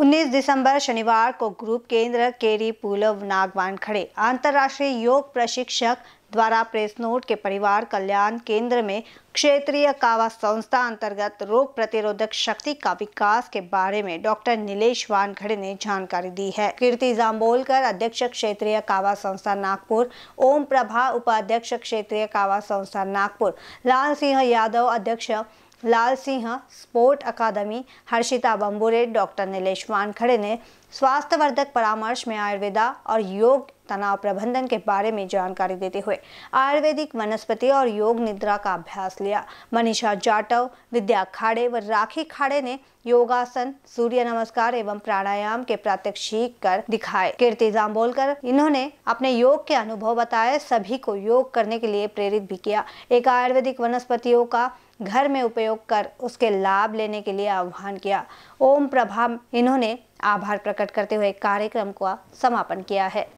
19 दिसंबर शनिवार को ग्रुप केंद्र केरी पुलव नागवान खड़े अंतर्राष्ट्रीय योग प्रशिक्षक द्वारा प्रेस नोट के परिवार कल्याण केंद्र में क्षेत्रीय कावा संस्था अंतर्गत रोग प्रतिरोधक शक्ति का विकास के बारे में डॉक्टर नीलेश वानखड़े ने जानकारी दी है कीर्ति जाम्बोलकर अध्यक्ष क्षेत्रीय कावा संस्था नागपुर ओम प्रभा उपाध्यक्ष क्षेत्रीय कावा संस्था नागपुर लाल सिंह यादव अध्यक्ष लाल सिंह स्पोर्ट अकादमी हर्षिता बम्बुरे डॉक्टर नीलेश वानखड़े ने स्वास्थ्यवर्धक परामर्श में आयुर्वेदा और योग तनाव प्रबंधन के बारे में जानकारी देते हुए आयुर्वेदिक वनस्पति और योग निद्रा का अभ्यास लिया मनीषा जाटव विद्या खाड़े व राखी खाड़े ने योगासन सूर्य नमस्कार एवं प्राणायाम के प्रात्यक्षिक कर दिखाए कीर्ति जाम्बोलकर इन्होंने अपने योग के अनुभव बताए सभी को योग करने के लिए प्रेरित भी किया एक आयुर्वेदिक वनस्पतियों का घर में उपयोग कर उसके लाभ लेने के लिए आह्वान किया ओम प्रभा इन्होंने आभार प्रकट करते हुए कार्यक्रम का समापन किया है